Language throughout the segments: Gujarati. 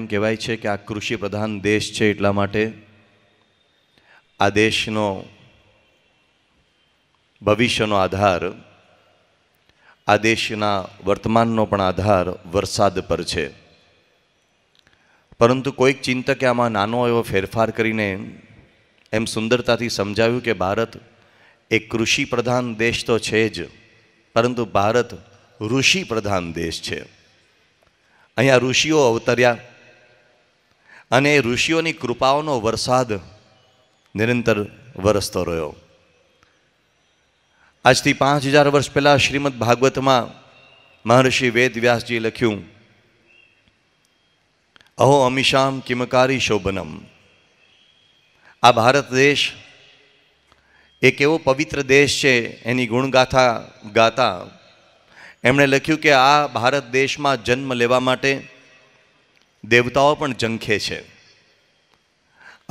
એમ કહેવાય છે કે આ કૃષિ પ્રધાન દેશ છે એટલા માટે આ દેશનો ભવિષ્યનો આધાર આ દેશના વર્તમાનનો પણ આધાર વરસાદ પર છે પરંતુ કોઈક ચિંતકે આમાં નાનો એવો ફેરફાર કરીને એમ સુંદરતાથી સમજાવ્યું કે ભારત એ કૃષિ પ્રધાન દેશ તો છે જ પરંતુ ભારત ઋષિ પ્રધાન દેશ છે અહીંયા ઋષિઓ અવતર્યા અને ઋષિઓની કૃપાઓનો વરસાદ નિરંતર વરસતો રહ્યો આજથી પાંચ હજાર વર્ષ પહેલાં શ્રીમદ ભાગવતમાં મહર્ષિ વેદવ્યાસજીએ લખ્યું અહો અમિશામ કિમકારી શોભનમ આ ભારત દેશ એક એવો પવિત્ર દેશ છે એની ગુણગાથા ગાતા એમણે લખ્યું કે આ ભારત દેશમાં જન્મ લેવા માટે દેવતાઓ પણ ઝંખે છે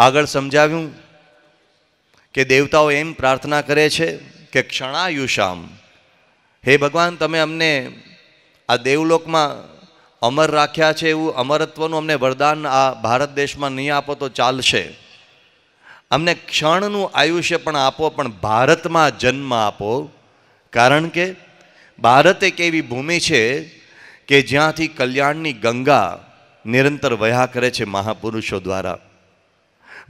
આગળ સમજાવ્યું કે દેવતાઓ એમ પ્રાર્થના કરે છે કે ક્ષણાયુષામ હે ભગવાન તમે અમને આ દેવલોકમાં અમર રાખ્યા છે એવું અમરત્વનું અમને વરદાન આ ભારત દેશમાં નહીં આપો તો ચાલશે અમને ક્ષણનું આયુષ્ય પણ આપો પણ ભારતમાં જન્મ આપો કારણ કે ભારત એક એવી ભૂમિ છે કે જ્યાંથી કલ્યાણની ગંગા નિરંતર વયા કરે છે મહાપુરુષો દ્વારા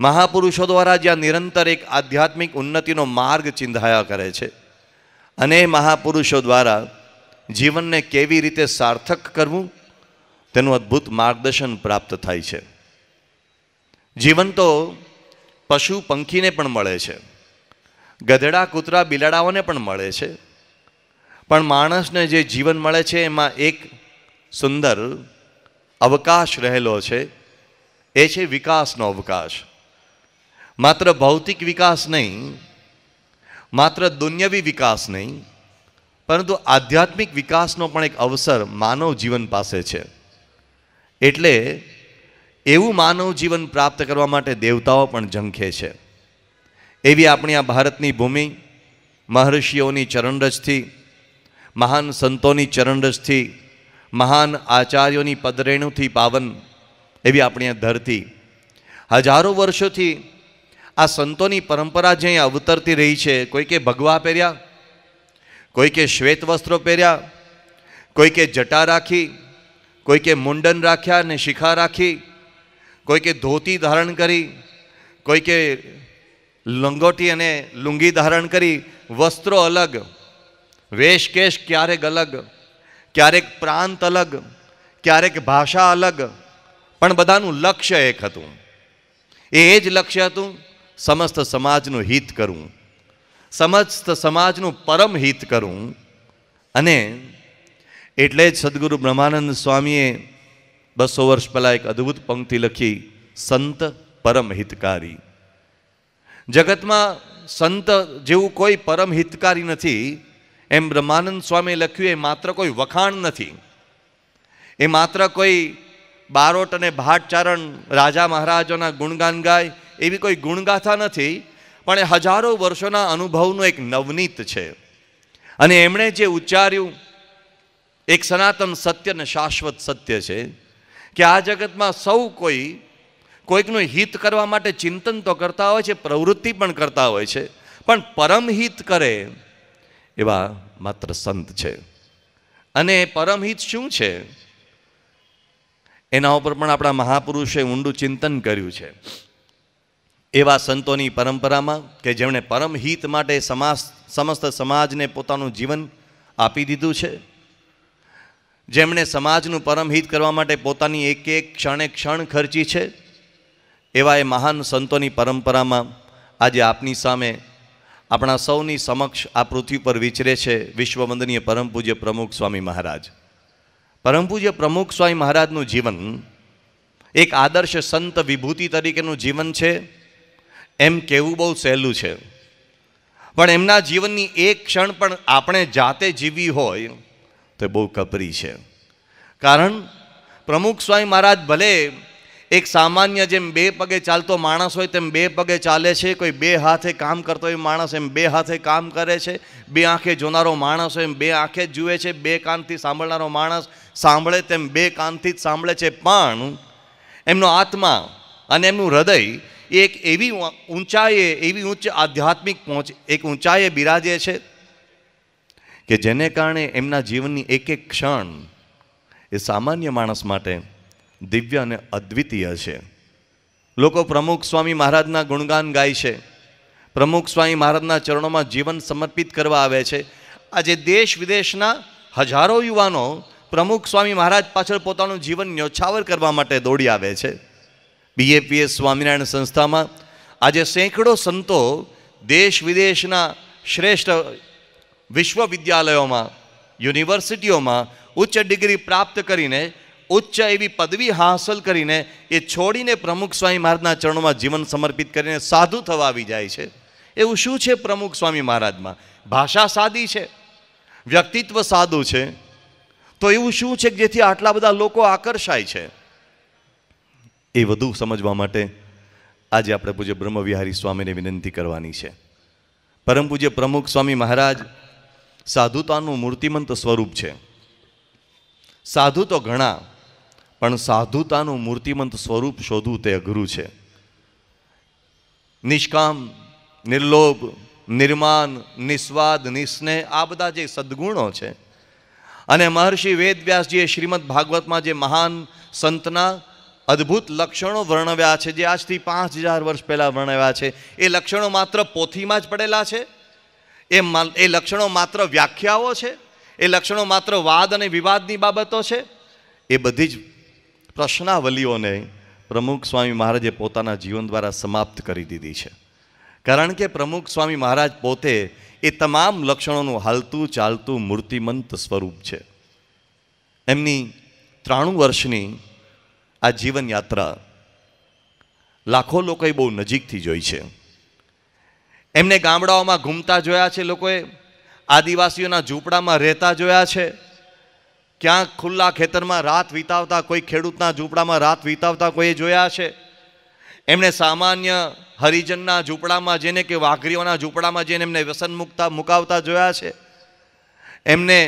મહાપુરુષો દ્વારા જ્યાં નિરંતર એક આધ્યાત્મિક ઉન્નતિનો માર્ગ ચિંધાયા કરે છે અને મહાપુરુષો દ્વારા જીવનને કેવી રીતે સાર્થક કરવું તેનું અદ્ભુત માર્ગદર્શન પ્રાપ્ત થાય છે જીવન તો પશુ પંખીને પણ મળે છે ગધેડા કૂતરા બિલાડાઓને પણ મળે છે પણ માણસને જે જીવન મળે છે એમાં એક સુંદર અવકાશ રહેલો છે એ છે વિકાસનો અવકાશ માત્ર ભૌતિક વિકાસ નહીં માત્ર દુન્યવી વિકાસ નહીં પરંતુ આધ્યાત્મિક વિકાસનો પણ એક અવસર માનવ જીવન પાસે છે એટલે એવું માનવ જીવન પ્રાપ્ત કરવા માટે દેવતાઓ પણ ઝંખે છે એવી આપણી આ ભારતની ભૂમિ મહર્ષિઓની ચરણરજથી મહાન સંતોની ચરણરજથી મહાન આચાર્યોની પદરેણુથી પાવન એવી આપણી ધરતી હજારો વર્ષોથી આ સંતોની પરંપરા જે અવતરતી રહી છે કોઈકે ભગવા પહેર્યા કોઈકે શ્વેત વસ્ત્રો પહેર્યા કોઈકે જટા રાખી કોઈકે મુંડન રાખ્યા અને શિખા રાખી કોઈકે ધોતી ધારણ કરી કોઈકે લંગોટી અને લુંગી ધારણ કરી વસ્ત્રો અલગ વેશકેશ ક્યારેક અલગ ક્યારેક પ્રાંત અલગ ક્યારેક ભાષા અલગ પણ બધાનું લક્ષ્ય એક હતું એ જ લક્ષ્ય હતું સમસ્ત સમાજનું હિત કરવું સમસ્ત સમાજનું પરમ હિત કરવું અને એટલે જ સદગુરુ બ્રહ્માનંદ સ્વામીએ બસો વર્ષ પહેલાં એક અદ્ભુત પંક્તિ લખી સંત પરમ હિતકારી જગતમાં સંત જેવું કોઈ પરમ હિતકારી નથી એમ બ્રહ્માનંદ સ્વામી લખ્યું એ માત્ર કોઈ વખાણ નથી એ માત્ર કોઈ બારોટ અને ભાટચારણ રાજા મહારાજોના ગુણગાન ગાય એવી કોઈ ગુણગાથા નથી પણ એ હજારો વર્ષોના અનુભવનું એક નવનીત છે અને એમણે જે ઉચ્ચાર્યું એક સનાતન સત્ય ને શાશ્વત સત્ય છે કે આ જગતમાં સૌ કોઈ કોઈકનું હિત કરવા માટે ચિંતન તો કરતા હોય છે પ્રવૃત્તિ પણ કરતા હોય છે પણ પરમહિત કરે એવા માત્ર સંત છે અને પરમહિત શું છે એના ઉપર પણ આપણા મહાપુરુષે ઊંડું ચિંતન કર્યું છે એવા સંતોની પરંપરામાં કે જેમણે પરમહિત માટે સમાસ સમસ્ત સમાજને પોતાનું જીવન આપી દીધું છે જેમણે સમાજનું પરમહિત કરવા માટે પોતાની એક એક ક્ષણે ક્ષણ ખર્ચી છે એવા એ મહાન સંતોની પરંપરામાં આજે આપની સામે આપણા સૌની સમક્ષ આ પૃથ્વી પર વિચરે છે વિશ્વવંદનીય પરમ પૂજ્ય પ્રમુખ સ્વામી મહારાજ પરમ પૂજ્ય પ્રમુખ સ્વામી મહારાજનું જીવન એક આદર્શ સંત વિભૂતિ તરીકેનું જીવન છે એમ કહેવું બહુ સહેલું છે પણ એમના જીવનની એક ક્ષણ પણ આપણે જાતે જીવી હોય તો બહુ કપરી છે કારણ પ્રમુખ સ્વામી મહારાજ ભલે એક સામાન્ય જેમ બે પગે ચાલતો માણસ હોય તેમ બે પગે ચાલે છે કોઈ બે હાથે કામ કરતો હોય માણસ એમ બે હાથે કામ કરે છે બે આંખે જોનારો માણસ હોય એમ બે આંખે જ જુએ છે બે કાનથી સાંભળનારો માણસ સાંભળે તેમ બે કાનથી જ સાંભળે છે પણ એમનો આત્મા અને એમનું હૃદય એક એવી ઊંચાઈએ એવી ઉચ્ચ આધ્યાત્મિક પહોંચ એક ઊંચાઈએ બિરાજે છે કે જેને કારણે એમના જીવનની એક એક ક્ષણ એ સામાન્ય માણસ માટે દિવ્ય અને અદ્વિતીય છે લોકો પ્રમુખ સ્વામી મહારાજના ગુણગાન ગાય છે પ્રમુખ સ્વામી મહારાજના ચરણોમાં જીવન સમર્પિત કરવા આવે છે આજે દેશ વિદેશના હજારો યુવાનો પ્રમુખ સ્વામી મહારાજ પાછળ પોતાનું જીવન ન્યોછાવર કરવા માટે દોડી આવે છે બીએપીએસ સ્વામિનારાયણ સંસ્થામાં આજે સેંકડો સંતો દેશ વિદેશના શ્રેષ્ઠ વિશ્વવિદ્યાલયોમાં યુનિવર્સિટીઓમાં ઉચ્ચ ડિગ્રી પ્રાપ્ત કરીને ઉચ્ચ એવી પદવી હાંસલ કરીને એ છોડીને પ્રમુખ સ્વામી મહારાજના ચરણોમાં જીવન સમર્પિત કરીને સાધુ થવા આવી જાય છે એવું શું છે પ્રમુખ સ્વામી મહારાજમાં ભાષા સાદી છે વ્યક્તિત્વ સાદું છે તો એવું શું છે જેથી આટલા બધા લોકો આકર્ષાય છે એ વધુ સમજવા માટે આજે આપણે પૂજ્ય બ્રહ્મવિહારી સ્વામીને વિનંતી કરવાની છે પરમ પૂજ્ય પ્રમુખ સ્વામી મહારાજ સાધુતાનું મૂર્તિમંત સ્વરૂપ છે સાધુ તો ઘણા પણ સાધુતાનું મૂર્તિમંત સ્વરૂપ શોધવું તે અઘરું છે નિષ્કામ નિર્લોભ નિર્માન નિસ્વાદ નિસ્નેહ આ બધા જે સદ્ગુણો છે અને મહર્ષિ વેદવ્યાસજીએ શ્રીમદ ભાગવતમાં જે મહાન સંતના અદ્ભુત લક્ષણો વર્ણવ્યા છે જે આજથી પાંચ હજાર વર્ષ પહેલાં વર્ણવ્યા છે એ લક્ષણો માત્ર પોથીમાં જ પડેલા છે એ એ લક્ષણો માત્ર વ્યાખ્યાઓ છે એ લક્ષણો માત્ર વાદ અને વિવાદની બાબતો છે એ બધી જ પ્રશ્નાવલીઓને પ્રમુખ સ્વામી મહારાજે પોતાના જીવન દ્વારા સમાપ્ત કરી દીધી છે કારણ કે પ્રમુખ સ્વામી મહારાજ પોતે એ તમામ લક્ષણોનું હાલતું ચાલતું મૂર્તિમંત સ્વરૂપ છે એમની ત્રાણું વર્ષની આ જીવનયાત્રા લાખો લોકોએ બહુ નજીકથી જોઈ છે એમને ગામડાઓમાં ઘૂમતા જોયા છે લોકોએ આદિવાસીઓના ઝૂંપડામાં રહેતા જોયા છે ક્યાંક ખુલ્લા ખેતરમાં રાત વિતાવતા કોઈ ખેડૂતના ઝૂંપડામાં રાત વિતાવતા કોઈએ જોયા છે એમણે સામાન્ય હરિજનના ઝૂંપડામાં જેને કે વાઘરીઓના ઝૂંપડામાં જેને એમને વ્યસન મુકતા મુકાવતા જોયા છે એમને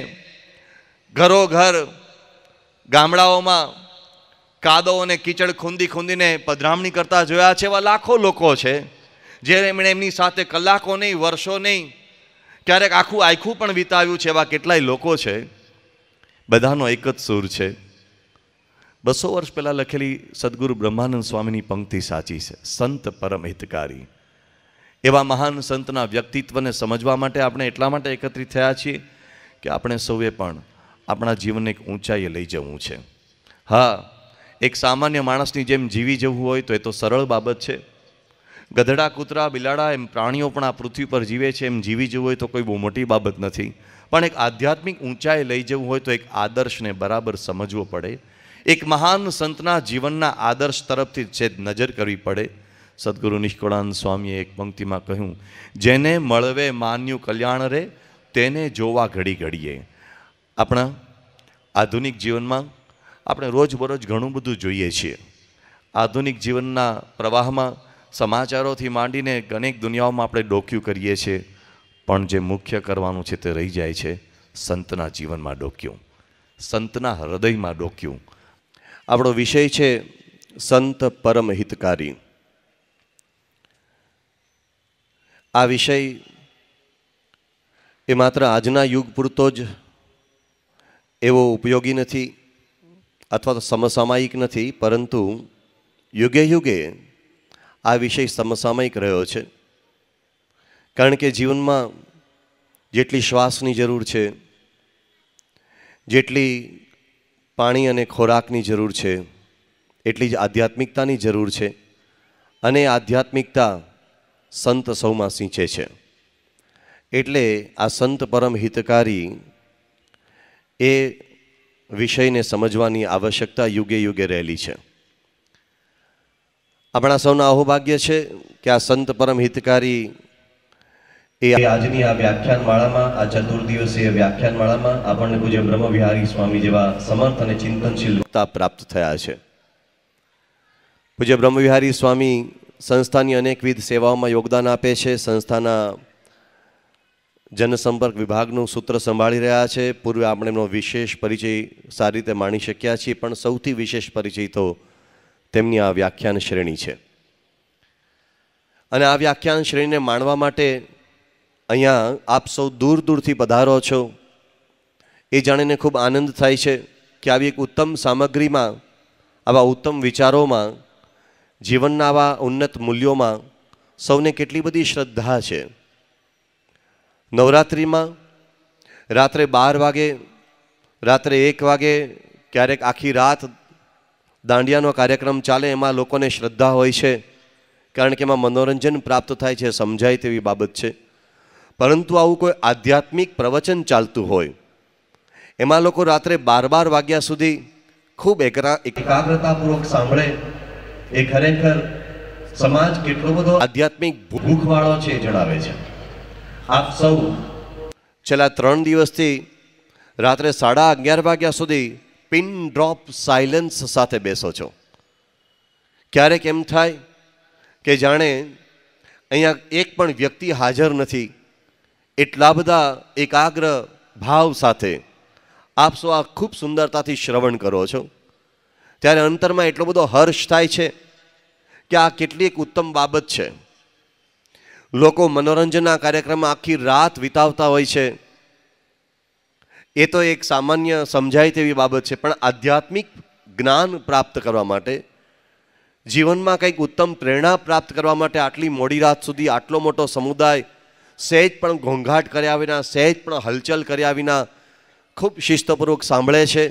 ઘરોઘર ગામડાઓમાં કાદો અને કીચડ ખૂંદી ખૂંદીને પધરામણી કરતા જોયા છે એવા લાખો લોકો છે જે એમણે એમની સાથે કલાકો નહીં વર્ષો નહીં ક્યારેક આખું આખું પણ વિતાવ્યું છે એવા કેટલાય લોકો છે બધાનો એક જ સૂર છે બસો વર્ષ પહેલાં લખેલી સદગુરુ બ્રહ્માનંદ સ્વામીની પંક્તિ સાચી છે સંત પરમ હિતકારી એવા મહાન સંતના વ્યક્તિત્વને સમજવા માટે આપણે એટલા માટે એકત્રિત થયા છીએ કે આપણે સૌએ પણ આપણા જીવનને એક ઊંચાઈએ લઈ જવું છે હા એક સામાન્ય માણસની જેમ જીવી જવું હોય તો એ તો સરળ બાબત છે ગધડા કૂતરા બિલાડા એમ પ્રાણીઓ પણ આ પૃથ્વી પર જીવે છે એમ જીવી જવું હોય તો કોઈ બહુ મોટી બાબત નથી પણ એક આધ્યાત્મિક ઊંચાઈ લઈ જવું હોય તો એક આદર્શને બરાબર સમજવો પડે એક મહાન સંતના જીવનના આદર્શ તરફથી છેદ નજર કરવી પડે સદગુરુ નિષ્કુળાનંદ સ્વામીએ એક પંક્તિમાં કહ્યું જેને મળવે માન્યું કલ્યાણ રે તેને જોવા ઘડી ઘડીએ આપણા આધુનિક જીવનમાં આપણે રોજબરોજ ઘણું બધું જોઈએ છીએ આધુનિક જીવનના પ્રવાહમાં સમાચારોથી માંડીને અનેક દુનિયાઓમાં આપણે ડોક્યું કરીએ છીએ પણ જે મુખ્ય કરવાનું છે તે રહી જાય છે સંતના જીવનમાં ડોક્યું સંતના હૃદયમાં ડોક્યું આપણો વિષય છે સંત પરમ હિતકારી આ વિષય એ માત્ર આજના યુગ પૂરતો જ એવો ઉપયોગી નથી અથવા તો સમસામાયિક નથી પરંતુ યુગે યુગે આ વિષય સમસામયિક રહ્યો છે કારણ કે જીવનમાં જેટલી શ્વાસની જરૂર છે જેટલી પાણી અને ખોરાકની જરૂર છે એટલી જ આધ્યાત્મિકતાની જરૂર છે અને આધ્યાત્મિકતા સંત સૌમાં સિંચે છે એટલે આ સંત પરમ હિતકારી એ વિષયને સમજવાની આવશ્યકતા યુગે યુગે રહેલી છે આપણા સૌના અહોભાગ્ય છે કે આ સંત પરમ હિતકારી એ આજની આ વ્યાખ્યાનમાળામાં આ ચતુર્દિવસીય વ્યાખ્યાનમાળામાં આપણને પૂજ્ય બ્રહ્મવિહારી સ્વામી જેવા સમર્થ અને ચિંતનશીલ પ્રાપ્ત થયા છે પૂજ્ય બ્રહ્મવિહારી સ્વામી સંસ્થાની અનેકવિધ સેવાઓમાં યોગદાન આપે છે સંસ્થાના જનસંપર્ક વિભાગનું સૂત્ર સંભાળી રહ્યા છે પૂર્વે આપણે એમનો વિશેષ પરિચય સારી રીતે માણી શક્યા છીએ પણ સૌથી વિશેષ પરિચય તો તેમની આ વ્યાખ્યાન શ્રેણી છે અને આ વ્યાખ્યાન શ્રેણીને માણવા માટે અહીંયા આપ સૌ દૂર દૂરથી પધારો છો એ જાણીને ખૂબ આનંદ થાય છે કે આવી એક ઉત્તમ સામગ્રીમાં આવા ઉત્તમ વિચારોમાં જીવનના આવા ઉન્નત મૂલ્યોમાં સૌને કેટલી બધી શ્રદ્ધા છે નવરાત્રિમાં રાત્રે બાર વાગે રાત્રે એક વાગે ક્યારેક આખી રાત દાંડિયાનો કાર્યક્રમ ચાલે એમાં લોકોને શ્રદ્ધા હોય છે કારણ કે એમાં મનોરંજન પ્રાપ્ત થાય છે સમજાય તેવી બાબત છે પરંતુ આવું કોઈ આધ્યાત્મિક પ્રવચન ચાલતું હોય એમાં લોકો રાત્રે બાર બાર વાગ્યા સુધી ખૂબ એકરા એકાગ્રતાપૂર્વક સાંભળે એ ખરેખર સમાજ કેટલો બધો આધ્યાત્મિક ભૂખવાળો છે જણાવે છે આપ સૌ છેલ્લા ત્રણ દિવસથી રાત્રે સાડા અગિયાર વાગ્યા સુધી પિન ડ્રોપ સાયલન્સ સાથે બેસો છો ક્યારેક એમ થાય કે જાણે અહીંયા એક પણ વ્યક્તિ હાજર નથી એટલા બધા એકાગ્ર ભાવ સાથે આપ સૌ આ ખૂબ સુંદરતાથી શ્રવણ કરો છો ત્યારે અંતરમાં એટલો બધો હર્ષ થાય છે કે આ કેટલી એક ઉત્તમ બાબત છે લોકો મનોરંજનના કાર્યક્રમમાં આખી રાત વિતાવતા હોય છે એ તો એક સામાન્ય સમજાય તેવી બાબત છે પણ આધ્યાત્મિક જ્ઞાન પ્રાપ્ત કરવા માટે જીવનમાં કંઈક ઉત્તમ પ્રેરણા પ્રાપ્ત કરવા માટે આટલી મોડી રાત સુધી આટલો મોટો સમુદાય સહેજ પણ ઘોંઘાટ કર્યા વિના સહેજ પણ હલચલ કર્યા વિના ખૂબ શિસ્તપૂર્વક સાંભળે છે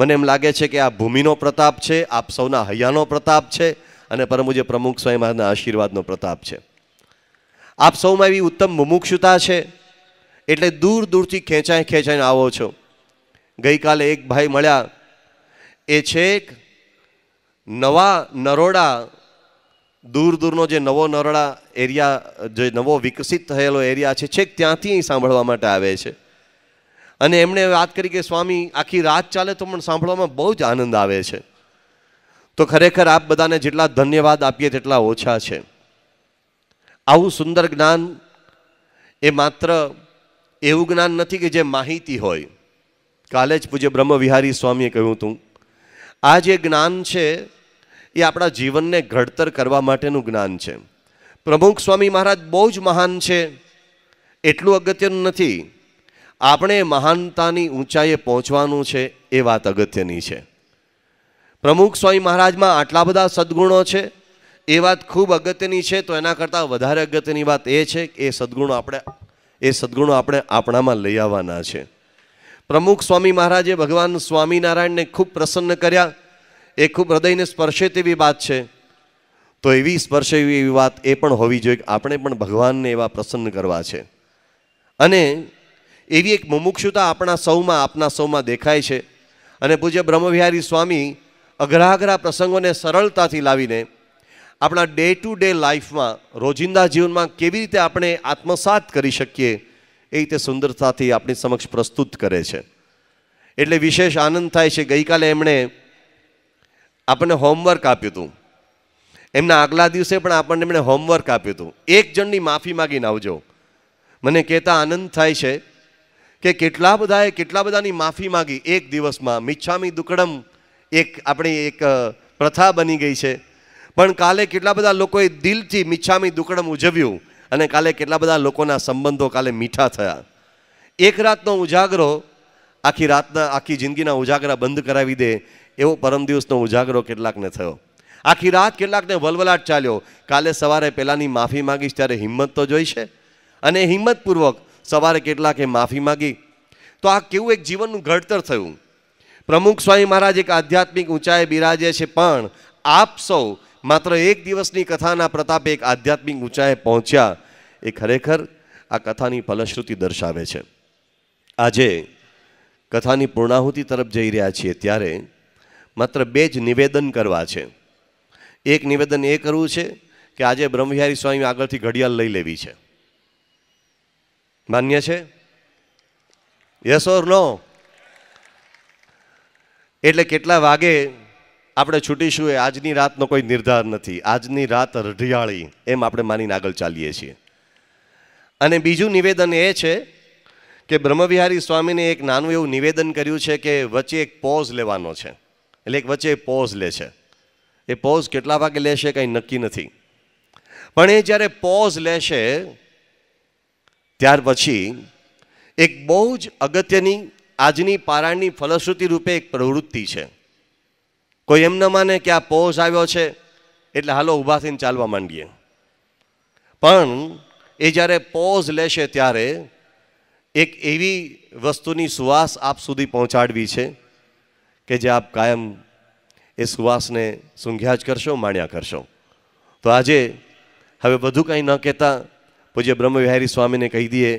મને એમ લાગે છે કે આ ભૂમિનો પ્રતાપ છે આપ સૌના હૈયાનો પ્રતાપ છે અને પરમુજે પ્રમુખ સ્વયંના આશીર્વાદનો પ્રતાપ છે આપ સૌમાં એવી ઉત્તમ મુમુક્ષુતા છે એટલે દૂર દૂરથી ખેંચાય ખેંચાઈને આવો છો ગઈકાલે એક ભાઈ મળ્યા એ છેક નવા નરોડા દૂર દૂરનો જે નવો નરળા એરિયા જે નવો વિકસિત થયેલો એરિયા છે છેક ત્યાંથી સાંભળવા માટે આવે છે અને એમણે વાત કરી કે સ્વામી આખી રાત ચાલે તો પણ સાંભળવામાં બહુ જ આનંદ આવે છે તો ખરેખર આપ બધાને જેટલા ધન્યવાદ આપીએ તેટલા ઓછા છે આવું સુંદર જ્ઞાન એ માત્ર એવું જ્ઞાન નથી કે જે માહિતી હોય કાલે જ પૂજ્ય બ્રહ્મવિહારી સ્વામીએ કહ્યું હતું આ જે જ્ઞાન છે એ આપણા જીવનને ઘડતર કરવા માટેનું જ્ઞાન છે પ્રમુખ સ્વામી મહારાજ બહુ જ મહાન છે એટલું અગત્યનું નથી આપણે મહાનતાની ઊંચાઈએ પહોંચવાનું છે એ વાત અગત્યની છે પ્રમુખ સ્વામી મહારાજમાં આટલા બધા સદગુણો છે એ વાત ખૂબ અગત્યની છે તો એના કરતાં વધારે અગત્યની વાત એ છે કે એ સદગુણો આપણે એ સદગુણો આપણે આપણામાં લઈ આવવાના છે પ્રમુખ સ્વામી મહારાજે ભગવાન સ્વામિનારાયણને ખૂબ પ્રસન્ન કર્યા એ ખૂબ હૃદયને સ્પર્શે તેવી વાત છે તો એવી સ્પર્શે એવી વાત એ પણ હોવી જોઈએ કે આપણે પણ ભગવાનને એવા પ્રસન્ન કરવા છે અને એવી એક મુમુક્ષુતા આપણા સૌમાં આપના સૌમાં દેખાય છે અને પૂજ્ય બ્રહ્મવિહારી સ્વામી અઘરા અઘરા પ્રસંગોને સરળતાથી લાવીને આપણા ડે ટુ ડે લાઈફમાં રોજિંદા જીવનમાં કેવી રીતે આપણે આત્મસાત કરી શકીએ એ રીતે સુંદરતાથી આપણી સમક્ષ પ્રસ્તુત કરે છે એટલે વિશેષ આનંદ થાય છે ગઈકાલે એમણે આપણને હોમવર્ક આપ્યું હતું એમના આગલા દિવસે પણ આપણને એમણે હોમવર્ક આપ્યું હતું એક જણની માફી માગીને આવજો મને કહેતા આનંદ થાય છે કે કેટલા બધાએ કેટલા બધાની માફી માગી એક દિવસમાં મિચ્છામી દુકડમ એક આપણી એક પ્રથા બની ગઈ છે પણ કાલે કેટલા બધા લોકોએ દિલથી મિચ્છામી દુકડમ ઉજવ્યું અને કાલે કેટલા બધા લોકોના સંબંધો કાલે મીઠા થયા એક રાતનો ઉજાગરો આખી રાતના આખી જિંદગીના ઉજાગરા બંધ કરાવી દે એવો પરમ દિવસનો ઉજાગરો કેટલાકને થયો આખી રાત કેટલાકને વલવલાટ ચાલ્યો કાલે સવારે પહેલાંની માફી માગીશ ત્યારે હિંમત તો જોઈ છે અને હિંમતપૂર્વક સવારે કેટલાકે માફી માગી તો આ કેવું એક જીવનનું ઘડતર થયું પ્રમુખ સ્વામી મહારાજ એક આધ્યાત્મિક ઊંચાઈ બિરાજે છે પણ આપ સૌ માત્ર એક દિવસની કથાના પ્રતાપે એક આધ્યાત્મિક ઊંચાએ પહોંચ્યા એ ખરેખર આ કથાની ફલશ્રુતિ દર્શાવે છે આજે કથાની પૂર્ણાહુતિ તરફ જઈ રહ્યા છીએ ત્યારે માત્ર બે જ નિવેદન કરવા છે એક નિવેદન એ કરવું છે કે આજે બ્રહ્મવિહારી સ્વામી આગળથી ઘડિયાળ લઈ લેવી છે માન્ય છે યસ ઓર નો એટલે કેટલા વાગે આપણે છૂટીશું એ આજની રાતનો કોઈ નિર્ધાર નથી આજની રાત રઢિયાળી એમ આપણે માનીને આગળ ચાલીએ છીએ અને બીજું નિવેદન એ છે કે બ્રહ્મવિહારી સ્વામીને એક નાનું એવું નિવેદન કર્યું છે કે વચ્ચે એક પોઝ લેવાનો છે એટલે એક વચ્ચે પોઝ લે છે એ પોઝ કેટલા ભાગે લેશે કંઈ નક્કી નથી પણ એ જ્યારે પોઝ લેશે ત્યાર પછી એક બહુ જ અગત્યની આજની પારાયણની ફલશ્રુતિ રૂપે એક પ્રવૃત્તિ છે કોઈ એમ ન માને કે આ પોઝ આવ્યો છે એટલે હાલો ઊભા થઈને ચાલવા માંડીએ પણ એ જ્યારે પોઝ લેશે ત્યારે એક એવી વસ્તુની સુવાસ આપ સુધી પહોંચાડવી છે કે જે આપ કાયમ એ સુવાસને સૂંઘ્યા જ કરશો માણ્યા કરશો તો આજે હવે બધું કંઈ ન કહેતા પૂજ્ય બ્રહ્મવિહારી સ્વામીને કહી દઈએ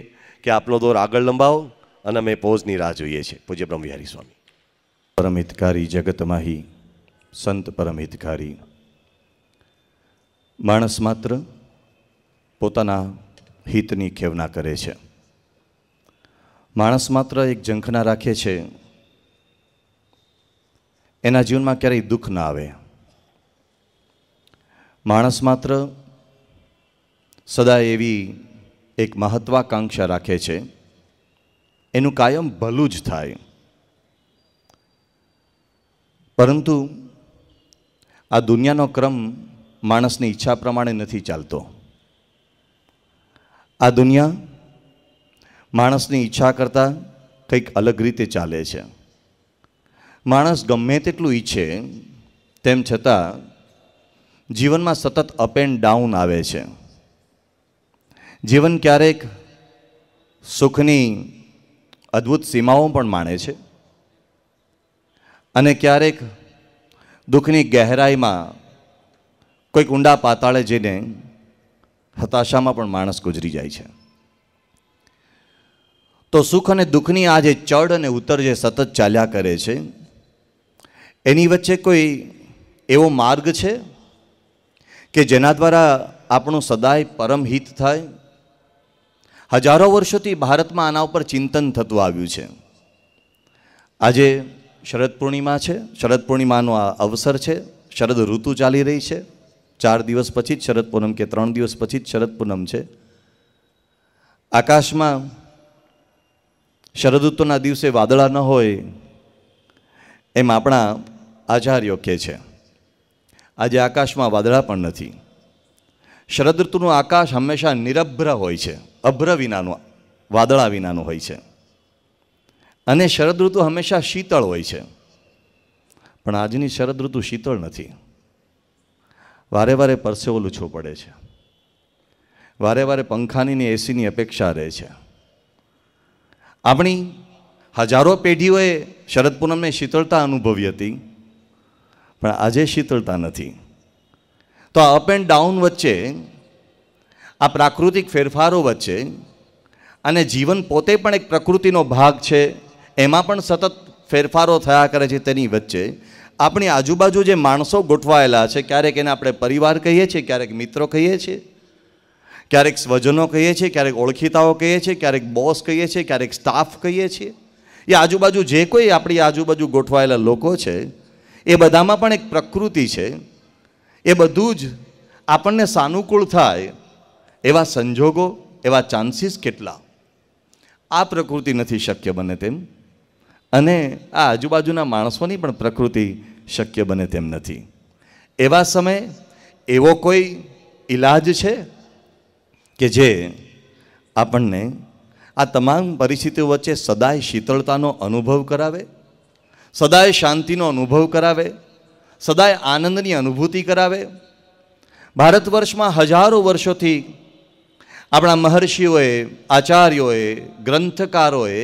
કે આપનો દોર આગળ લંબાવો અને અમે પોઝની રાહ જોઈએ છીએ પૂજ્ય બ્રહ્મવિહારી સ્વામી પરમહિતકારી જગતમાહી સંત પરમહિતકારી માણસ માત્ર પોતાના હિતની ખેવના કરે છે માણસ માત્ર એક ઝંખના રાખે છે એના જીવનમાં ક્યારેય દુઃખ ના આવે માણસ માત્ર સદા એવી એક મહત્વાકાંક્ષા રાખે છે એનું કાયમ ભલું જ થાય પરંતુ આ દુનિયાનો ક્રમ માણસની ઈચ્છા પ્રમાણે નથી ચાલતો આ દુનિયા માણસની ઈચ્છા કરતાં કંઈક અલગ રીતે ચાલે છે માણસ ગમે તેટલું ઈચ્છે તેમ છતાં જીવનમાં સતત અપ એન્ડ ડાઉન આવે છે જીવન ક્યારેક સુખની અદ્ભુત સીમાઓ પણ માણે છે અને ક્યારેક દુઃખની ગહેરાઈમાં કોઈક ઊંડા પાતાળે જઈને હતાશામાં પણ માણસ ગુજરી જાય છે તો સુખ અને દુઃખની આ જે ચડ અને ઉતર જે સતત ચાલ્યા કરે છે એની વચ્ચે કોઈ એવો માર્ગ છે કે જેના દ્વારા આપણું સદાય પરમહિત થાય હજારો વર્ષોથી ભારતમાં આના ઉપર ચિંતન થતું આવ્યું છે આજે શરદ પૂર્ણિમા છે શરદ પૂર્ણિમાનો આ અવસર છે શરદ ઋતુ ચાલી રહી છે ચાર દિવસ પછી જ શરદ પૂનમ કે ત્રણ દિવસ પછી જ શરદ પૂનમ છે આકાશમાં શરદ ઋતુના દિવસે વાદળા ન હોય એમ આપણા આચાર્યો કહે છે આજે આકાશમાં વાદળા પણ નથી શરદ ઋતુનું આકાશ હંમેશા નિરભ્ર હોય છે અભ્ર વિનાનું વાદળા વિનાનું હોય છે અને શરદ ઋતુ હંમેશા શીતળ હોય છે પણ આજની શરદ ઋતુ શીતળ નથી વારે વારે પરસેવો લૂછવો પડે છે વારે વારે પંખાની ને એસીની અપેક્ષા રહે છે આપણી હજારો પેઢીઓએ શરદ પૂનમને શીતળતા અનુભવી હતી પણ આજે શીતળતા નથી તો આ અપ એન્ડ ડાઉન વચ્ચે આ પ્રાકૃતિક ફેરફારો વચ્ચે અને જીવન પોતે પણ એક પ્રકૃતિનો ભાગ છે એમાં પણ સતત ફેરફારો થયા કરે છે તેની વચ્ચે આપણી આજુબાજુ જે માણસો ગોઠવાયેલા છે ક્યારેક એને આપણે પરિવાર કહીએ છીએ ક્યારેક મિત્રો કહીએ છીએ ક્યારેક સ્વજનો કહીએ છીએ ક્યારેક ઓળખીતાઓ કહીએ છીએ ક્યારેક બોસ કહીએ છીએ ક્યારેક સ્ટાફ કહીએ છીએ એ આજુબાજુ જે કોઈ આપણી આજુબાજુ ગોઠવાયેલા લોકો છે એ બધામાં પણ એક પ્રકૃતિ છે એ બધું જ આપણને સાનુકૂળ થાય એવા સંજોગો એવા ચાન્સીસ કેટલા આ પ્રકૃતિ નથી શક્ય બને તેમ અને આ આજુબાજુના માણસોની પણ પ્રકૃતિ શક્ય બને તેમ નથી એવા સમયે એવો કોઈ ઈલાજ છે કે જે આપણને આ તમામ પરિસ્થિતિઓ વચ્ચે સદાય શીતળતાનો અનુભવ કરાવે સદાય શાંતિનો અનુભવ કરાવે સદાય આનંદની અનુભૂતિ કરાવે ભારત વર્ષમાં હજારો વર્ષોથી આપણા મહર્ષિઓએ આચાર્યોએ ગ્રંથકારોએ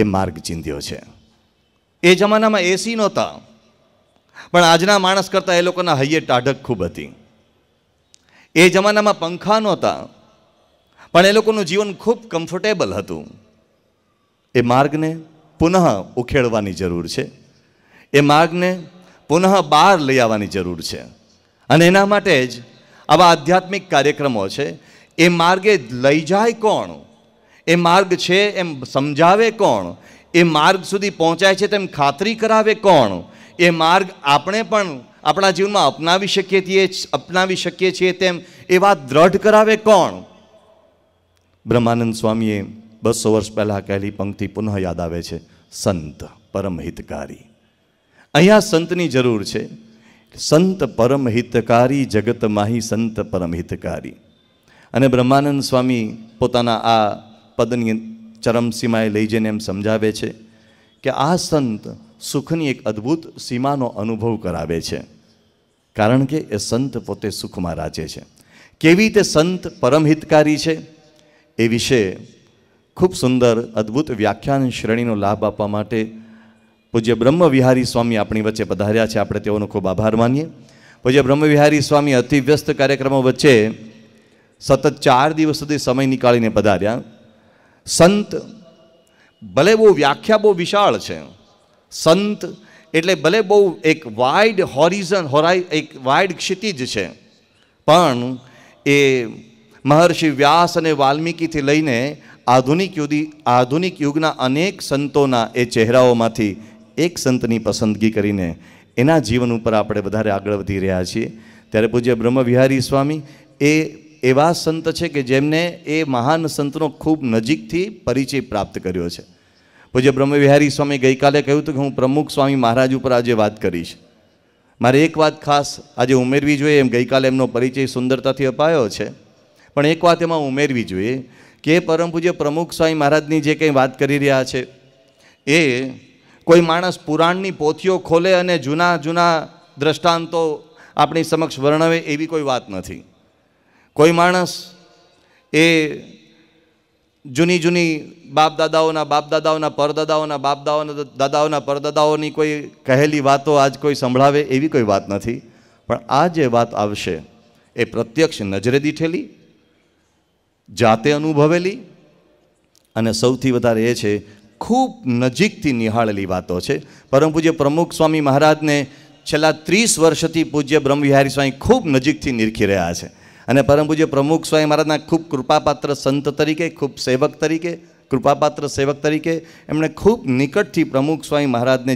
એ માર્ગ ચીંધ્યો છે એ જમાનામાં એસી નહોતા પણ આજના માણસ કરતાં એ લોકોના હૈયે ટાઢક ખૂબ હતી એ જમાનામાં પંખા નહોતા પણ એ લોકોનું જીવન ખૂબ કમ્ફર્ટેબલ હતું એ માર્ગને પુનઃ ઉખેડવાની જરૂર છે એ માર્ગને પુનઃ બહાર લઈ આવવાની જરૂર છે અને એના માટે જ આવા આધ્યાત્મિક કાર્યક્રમો છે એ માર્ગે લઈ જાય કોણ એ માર્ગ છે એમ સમજાવે કોણ એ માર્ગ સુધી પહોંચાય છે તેમ ખાતરી કરાવે કોણ એ માર્ગ આપણે પણ આપણા જીવનમાં અપનાવી શકીએ છીએ અપનાવી શકીએ છીએ તેમ એ વાત દ્રઢ કરાવે કોણ બ્રહ્માનંદ સ્વામીએ બસો વર્ષ પહેલાં કહેલી પંક્તિ પુનઃ યાદ આવે છે સંત પરમહિતકારી અહીંયા સંતની જરૂર છે સંત પરમહિતકારી જગત માહી સંત પરમહિતકારી અને બ્રહ્માનંદ સ્વામી પોતાના આ પદની ચરમસીમાએ લઈ જઈને એમ સમજાવે છે કે આ સંત સુખની એક અદ્ભુત સીમાનો અનુભવ કરાવે છે કારણ કે એ સંત પોતે સુખમાં રાચે છે કેવી રીતે સંત પરમહિતકારી છે એ વિશે ખૂબ સુંદર અદ્ભુત વ્યાખ્યાન શ્રેણીનો લાભ આપવા માટે પૂજ્ય બ્રહ્મવિહારી સ્વામી આપણી વચ્ચે પધાર્યા છે આપણે તેઓનો ખૂબ આભાર માનીએ પૂજ્ય બ્રહ્મવિહારી સ્વામી અતિ વ્યસ્ત કાર્યક્રમો વચ્ચે સતત ચાર દિવસ સુધી સમય નીકાળીને પધાર્યા સંત ભલે બહુ વ્યાખ્યા બહુ વિશાળ છે સંત એટલે ભલે બહુ એક વાઇડ હોરિઝન હોરાઈ એક વાઇડ ક્ષિતિજ છે પણ એ મહર્ષિ વ્યાસ અને વાલ્મીકીથી લઈને આધુનિક યુદી આધુનિક યુગના અનેક સંતોના એ ચહેરાઓમાંથી એક સંતની પસંદગી કરીને એના જીવન ઉપર આપણે વધારે આગળ વધી રહ્યા છીએ ત્યારે પૂજ્ય બ્રહ્મવિહારી સ્વામી એ એવા સંત છે કે જેમને એ મહાન સંતનો ખૂબ નજીકથી પરિચય પ્રાપ્ત કર્યો છે પૂજ્ય બ્રહ્મવિહારી સ્વામી ગઈકાલે કહ્યું હતું કે હું પ્રમુખ સ્વામી મહારાજ ઉપર આજે વાત કરીશ મારે એક વાત ખાસ આજે ઉમેરવી જોઈએ એમ ગઈકાલે એમનો પરિચય સુંદરતાથી અપાયો છે પણ એક વાત એમાં ઉમેરવી જોઈએ કે પરમ પૂજ્ય પ્રમુખ સ્વામી મહારાજની જે કંઈ વાત કરી રહ્યા છે એ કોઈ માણસ પુરાણની પોથીઓ ખોલે અને જૂના જૂના દ્રષ્ટાંતો આપણી સમક્ષ વર્ણવે એવી કોઈ વાત નથી કોઈ માણસ એ જૂની જૂની બાપદાદાઓના બાપદાદાઓના પરદાદાઓના બાપદાઓના દાદાઓના પરદાદાઓની કોઈ કહેલી વાતો આજ કોઈ સંભળાવે એવી કોઈ વાત નથી પણ આ જે વાત આવશે એ પ્રત્યક્ષ નજરે દીઠેલી જાતે અનુભવેલી અને સૌથી વધારે એ છે ખૂબ નજીકથી નિહાળેલી વાતો છે પરમ પૂજ્ય પ્રમુખ સ્વામી મહારાજને છેલ્લા ત્રીસ વર્ષથી પૂજ્ય બ્રહ્મવિહારી સ્વામી ખૂબ નજીકથી નિરખી રહ્યા છે અને પરમ પૂજ્ય પ્રમુખ સ્વામી મહારાજના ખૂબ કૃપાપાત્ર સંત તરીકે ખૂબ સેવક તરીકે કૃપાપાત્ર સેવક તરીકે એમણે ખૂબ નિકટથી પ્રમુખ સ્વામી મહારાજને